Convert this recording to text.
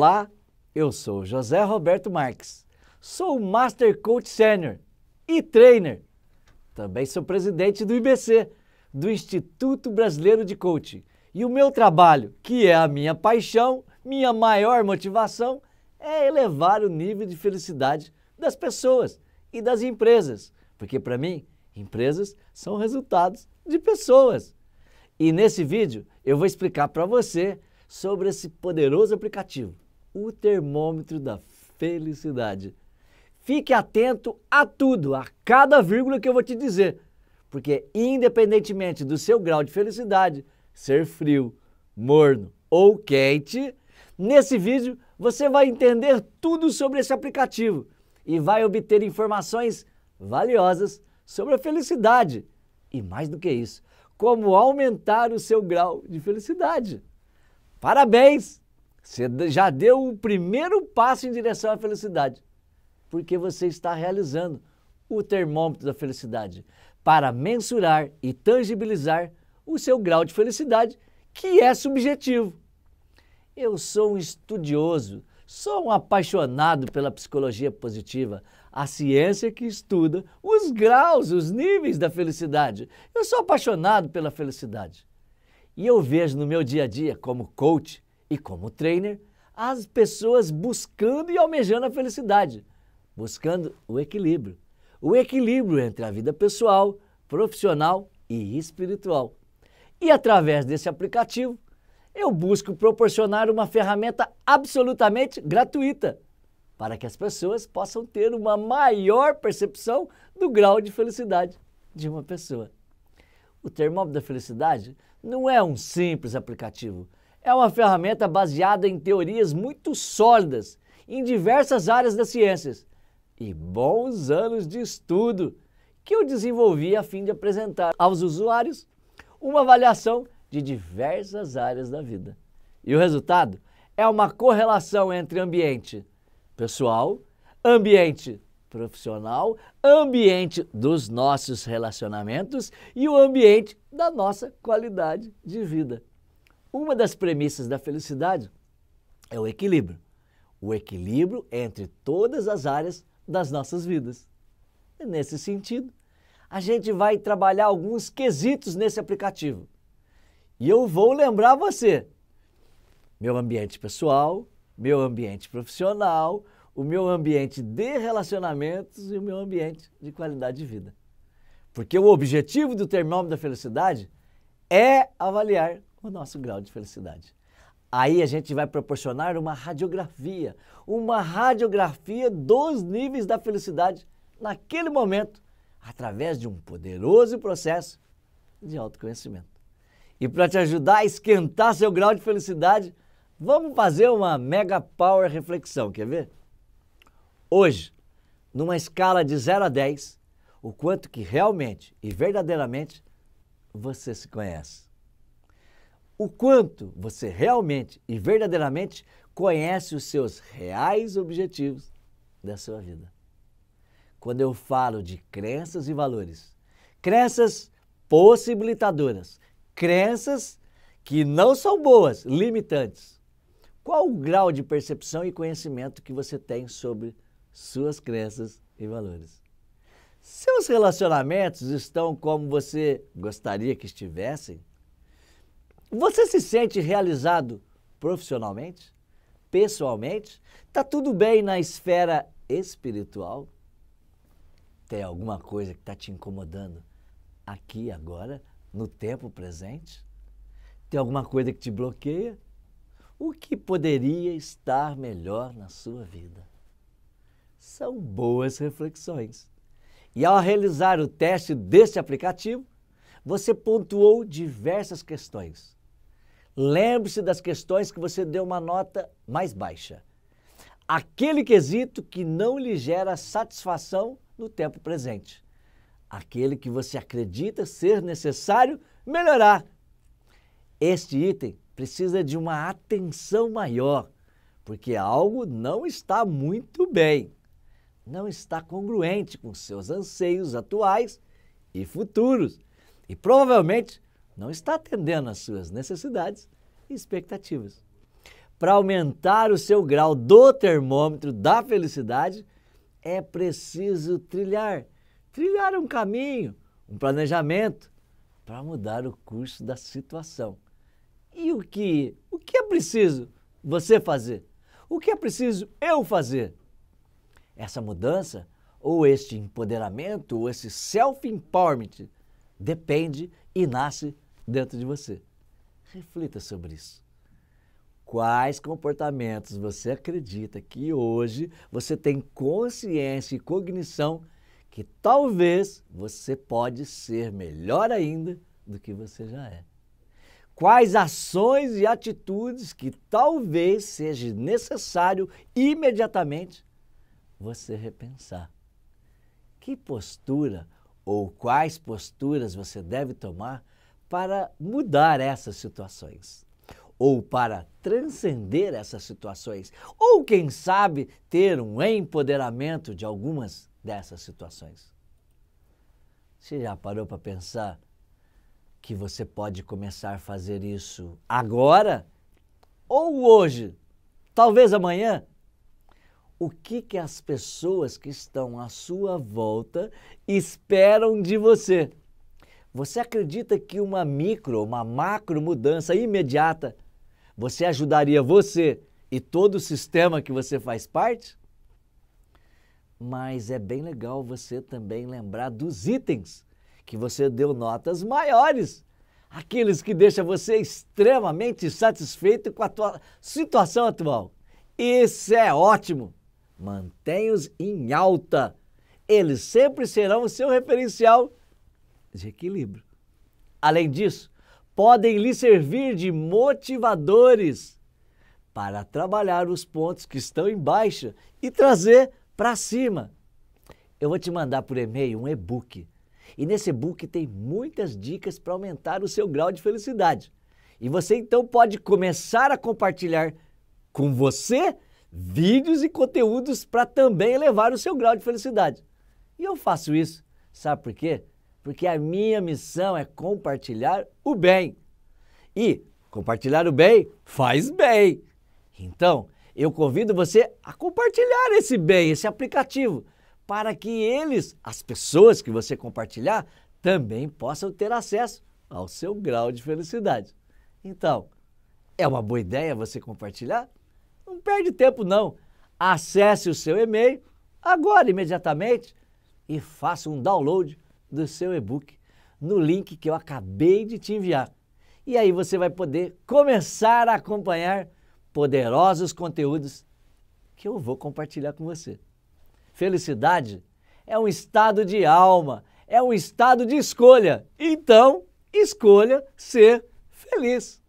Olá, eu sou José Roberto Marques, sou Master Coach Sênior e trainer. Também sou presidente do IBC, do Instituto Brasileiro de Coaching. E o meu trabalho, que é a minha paixão, minha maior motivação, é elevar o nível de felicidade das pessoas e das empresas. Porque para mim, empresas são resultados de pessoas. E nesse vídeo eu vou explicar para você sobre esse poderoso aplicativo o termômetro da felicidade. Fique atento a tudo, a cada vírgula que eu vou te dizer, porque independentemente do seu grau de felicidade, ser frio, morno ou quente, nesse vídeo você vai entender tudo sobre esse aplicativo e vai obter informações valiosas sobre a felicidade e mais do que isso, como aumentar o seu grau de felicidade. Parabéns! Você já deu o primeiro passo em direção à felicidade, porque você está realizando o termômetro da felicidade para mensurar e tangibilizar o seu grau de felicidade, que é subjetivo. Eu sou um estudioso, sou um apaixonado pela psicologia positiva, a ciência que estuda os graus, os níveis da felicidade. Eu sou apaixonado pela felicidade. E eu vejo no meu dia a dia, como coach, e como trainer, as pessoas buscando e almejando a felicidade, buscando o equilíbrio. O equilíbrio entre a vida pessoal, profissional e espiritual. E através desse aplicativo, eu busco proporcionar uma ferramenta absolutamente gratuita para que as pessoas possam ter uma maior percepção do grau de felicidade de uma pessoa. O termômetro da felicidade não é um simples aplicativo, é uma ferramenta baseada em teorias muito sólidas em diversas áreas das ciências e bons anos de estudo que eu desenvolvi a fim de apresentar aos usuários uma avaliação de diversas áreas da vida. E o resultado é uma correlação entre ambiente pessoal, ambiente profissional, ambiente dos nossos relacionamentos e o ambiente da nossa qualidade de vida. Uma das premissas da felicidade é o equilíbrio. O equilíbrio entre todas as áreas das nossas vidas. E nesse sentido, a gente vai trabalhar alguns quesitos nesse aplicativo. E eu vou lembrar você: meu ambiente pessoal, meu ambiente profissional, o meu ambiente de relacionamentos e o meu ambiente de qualidade de vida. Porque o objetivo do termômetro da felicidade é avaliar o nosso grau de felicidade. Aí a gente vai proporcionar uma radiografia, uma radiografia dos níveis da felicidade naquele momento, através de um poderoso processo de autoconhecimento. E para te ajudar a esquentar seu grau de felicidade, vamos fazer uma mega power reflexão, quer ver? Hoje, numa escala de 0 a 10, o quanto que realmente e verdadeiramente você se conhece o quanto você realmente e verdadeiramente conhece os seus reais objetivos da sua vida. Quando eu falo de crenças e valores, crenças possibilitadoras, crenças que não são boas, limitantes. Qual o grau de percepção e conhecimento que você tem sobre suas crenças e valores? Seus relacionamentos estão como você gostaria que estivessem? Você se sente realizado profissionalmente? Pessoalmente? Tá tudo bem na esfera espiritual? Tem alguma coisa que está te incomodando aqui agora, no tempo presente? Tem alguma coisa que te bloqueia? O que poderia estar melhor na sua vida? São boas reflexões. E ao realizar o teste deste aplicativo, você pontuou diversas questões Lembre-se das questões que você deu uma nota mais baixa. Aquele quesito que não lhe gera satisfação no tempo presente. Aquele que você acredita ser necessário melhorar. Este item precisa de uma atenção maior, porque algo não está muito bem. Não está congruente com seus anseios atuais e futuros. E provavelmente não está atendendo às suas necessidades e expectativas. Para aumentar o seu grau do termômetro da felicidade, é preciso trilhar. Trilhar um caminho, um planejamento para mudar o curso da situação. E o que, o que é preciso você fazer? O que é preciso eu fazer? Essa mudança, ou este empoderamento, ou esse self-empowerment, depende e nasce dentro de você. Reflita sobre isso. Quais comportamentos você acredita que hoje você tem consciência e cognição que talvez você pode ser melhor ainda do que você já é? Quais ações e atitudes que talvez seja necessário imediatamente você repensar? Que postura ou quais posturas você deve tomar para mudar essas situações, ou para transcender essas situações, ou quem sabe ter um empoderamento de algumas dessas situações. Você já parou para pensar que você pode começar a fazer isso agora ou hoje, talvez amanhã? O que que as pessoas que estão à sua volta esperam de você? Você acredita que uma micro, uma macro mudança imediata, você ajudaria você e todo o sistema que você faz parte? Mas é bem legal você também lembrar dos itens que você deu notas maiores, aqueles que deixam você extremamente satisfeito com a tua situação atual. Isso é ótimo! Mantenha-os em alta. Eles sempre serão o seu referencial de equilíbrio. Além disso, podem lhe servir de motivadores para trabalhar os pontos que estão em baixa e trazer para cima. Eu vou te mandar por e-mail um e-book. E nesse e-book tem muitas dicas para aumentar o seu grau de felicidade. E você então pode começar a compartilhar com você vídeos e conteúdos para também elevar o seu grau de felicidade. E eu faço isso, sabe por quê? porque a minha missão é compartilhar o bem. E compartilhar o bem faz bem. Então, eu convido você a compartilhar esse bem, esse aplicativo, para que eles, as pessoas que você compartilhar, também possam ter acesso ao seu grau de felicidade. Então, é uma boa ideia você compartilhar? Não perde tempo não. Acesse o seu e-mail agora imediatamente e faça um download do seu e-book no link que eu acabei de te enviar. E aí você vai poder começar a acompanhar poderosos conteúdos que eu vou compartilhar com você. Felicidade é um estado de alma, é um estado de escolha. Então, escolha ser feliz.